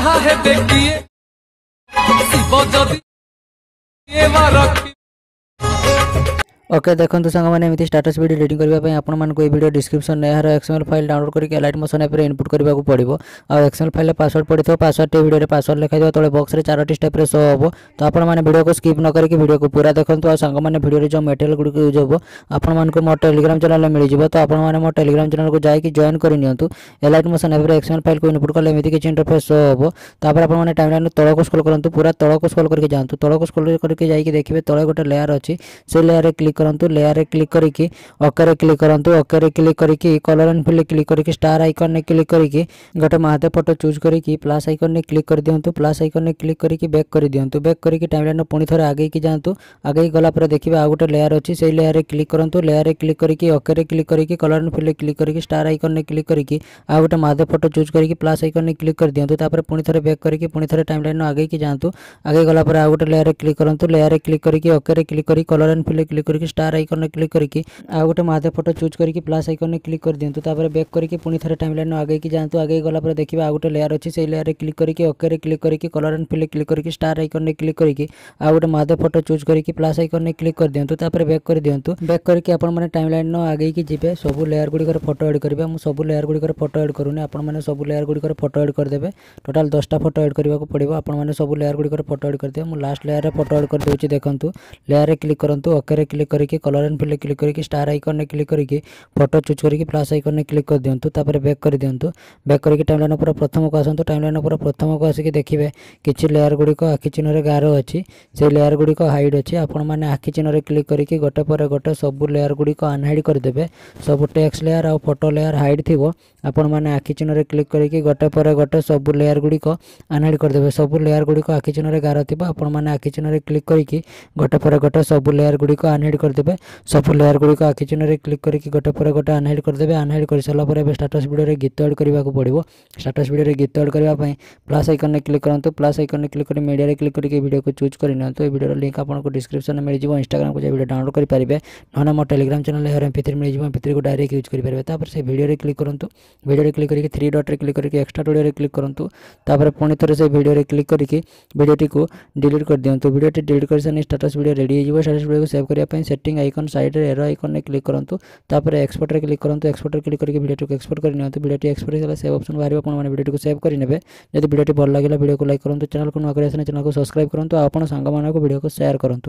रहा है देखिए शिव जदि ओके देखो सांग मैंने स्टाटस भिड एडिट करने आपको भिडियो डिस्क्रिप्सन यार एक्सएमएल फाइल डाउनलोड करके लाइट मोशन एप्रे इनपुट करने को पड़ो आउ एक्सएमएल फाइल पासवर्ड पड़ी थोड़ा पासवर्ड भिडियो पासवर्ड था तेज बक्स में चारोट स्टेप्रे शो हम तो आपने भिडियो को स्किप न करके भिडियो को पूरा देखते आ सांग मैंने भिडियो जो मेटेरियल गुड़क यूज हो आपको मोर टेलीग्राम चैनल मिल जाए तो आपने मोर टेलीग्राम चैनल को जाकि जॉन करनी लाइट मोशन एप्रे एक्सएमएल फाइल को इनपुट कले एम किसी इंटरफेस शो हम तापर आपने टाइम टाइम तौक स्कोल करूँ पूरा तौक स्कोल करके जातु तौक स्कोल करके जाइए देखिए तले गोटे लेयार अच्छी से लेयारे क्लिक करूँ लेयारे क्लिक करके ओके क्लिक करूँ ओके क्लिक करके कलर एंड फिल क्लिक करके स्टार आइकन ने क्लिक करके गोटे महादेव फोटो चूज करके प्लस आइकन ने क्लिक कर दिखाँ प्लस आइकन ने क्लिक करके बैक कर दिखाँ बैक करके टाइमलाइन पुणी थोड़े आगे की जातु आगे गलापर देखिए आउ गोटे लेयार अच्छी से लेयारे क्लिक करूँ लेयारे क्लिक करके ओके क्लिक करके कलर एंड फिल्ड क्लिक करके स्टार आइकन ने क्लिक करके आउ गोटे महादे फटो चूज करके प्लस आइकन ने क्लिक कर दिखाँ तापर पुणी थोड़े बैक करके पुणी थोड़े टाइमलाइन आगे की जातु आगे गलापर आउ गोटे लेयारे क्लिक करूँ लेयारे क्लिक करके ओके क्लिक कर कलर एंड फिल क्लिक करके स्टार आइकन क्लिक करके आउ गोटे महादेव फोटो चूज करके प्लस आइकन क्लिक कर दिंतु तापर बैक करके पुणी थे टाइम लाइन आगे जातु आगे गला देखिए आउ गोटे लेयर अच्छी से लेयर क्लिक करके ओके क्लिक करके कलर एंड फिल क्लिक करके स्टार आइकन क्लिक करके आउ गोटे महादेव फोटो चूज करके प्लस आइकन क्लिक कर दिंतु तापर बैक कर दिंतु बैक करके आपण टाइम लाइन आगे जाए सब लेयर गुड़िकर फोटो एड करेंगे मुझे सब लेयर गुड़िकर फोटो एड करूनी आपने सब लेयर गुड़िकर फोटो एड करदे टोटाल दसटा फोटो एड करने को पड़ो आपने सब लेयर गुड़िकर फोटो एड करदे मुझे लास्ट लेयर फोटो एड कर देखूँ लेयर क्लिक करूँ ओके क्लिक कर करके कलर एंड फिल्ड क्लिक करके स्टार आइकन ने क्लिक करके फोटो चूज करके प्लस आइकन ने क्लिक कर दिंतु तापर बैक कर दिंतु बैक करके टाइम लाइन पूरा प्रथम को आसतु टाइम लाइन पूरा प्रथम को आसिक देखिए किसी लेयर गुड़िक आखि चिन्ह गार अच्छी से लेयार गुड़िक हाइड अच्छी आपण मैंने आखि चिन्ह क्लिक करके गोटे पर गोटे सब लेयर गुड़िक अनहाइड करदे सब टेक्स लेयार आ फोटो लेयार हाइड थी आपण मैंने आखि चिन्ह क्लिक करके गोटे पर गोटे सब लेयार गुड़िक अनहाइड करदे सब लेयार गुड़िक आखि चिन्ह गार थी आपण मैंने चिन्ह क्लिक करके गोटे पर गोटे सब लेयर गुड़िक अनहाइड कर करदे सब लेयर गुडी आखि चिन्ह क्लिक करके गोटे पर गोटे आनहैड करदे आनहैड कर सारापर एवं स्टाटस भिडियो गीत एड्ड करा पड़ो स्टाटस भिडियो गीत एड्ड करने प्लस आइकन में क्लिक करूँ प्लस आइकन में क्लिक कर मीडिया क्लिक करके भिडियो को चूज कर निर्तुटर लिंक आपको डिस्क्रिप्सन में मिलजो इनस्टाग्राम को भिडियो डाउनलोड करेंगे ना mobile Telegram channel here M P three मिलजो एम पिथ्री को डायरेक्ट यूज करेंगे से भिडियो क्लिक करूँ भिडियो क्लिक करके थ्री डट्रे क्लिक करके एक्सट्रा टोडियो क्लिक करूँ तपर पुणी थे से भिडियो क्लिक करके भिडियो डिलीट कर दिखाँ भिडियो डिलीट कर सारे status video ready status video को सेव करने ସେଟିଂ ଆଇକନ୍ ସାଇଡ଼୍ରେ ଏରୋ ଆଇକନ୍ରେ କ୍ଲିକ୍ କରନ୍ତୁ ତାପରେ ଏକ୍ସପୋର୍ଟରେ କ୍ଲିକ୍ କରନ୍ତୁ ଏକ୍ସପୋର୍ଟରେ କ୍ଲିକ୍ କରିକି ଭିଡ଼ିଓଟିକୁ ଏକ୍ସପୋର୍ଟ କରି ନିଅନ୍ତୁ ଭିଡ଼ିଓଟି ଏକ୍ସପୋର୍ଟ ହେଲେ ସେଭ୍ ଅପସନ୍ ବାହାରିବ ଆପଣମାନେ ଭିଡ଼ିଓକୁ ସେଭ୍ କରିନେବେ ଯଦି ଭିଡ଼ିଓଟି ଭଲ ଲାଗିଲା ଭିଡ଼ିଓକୁ ଲାଇକ୍ କରନ୍ତୁ ଚ୍ୟାନେଲ୍କୁ ନୂଆ କରି ଆସିଲେ ଚ୍ୟାନେଲ୍କୁ ସବସ୍କ୍ରାଇବ୍ କରନ୍ତୁ ଆଉ ଆପଣ ସାଙ୍ଗମାନଙ୍କୁ ଭିଡ଼ିଓକୁ ସେୟାର୍ କରନ୍ତୁ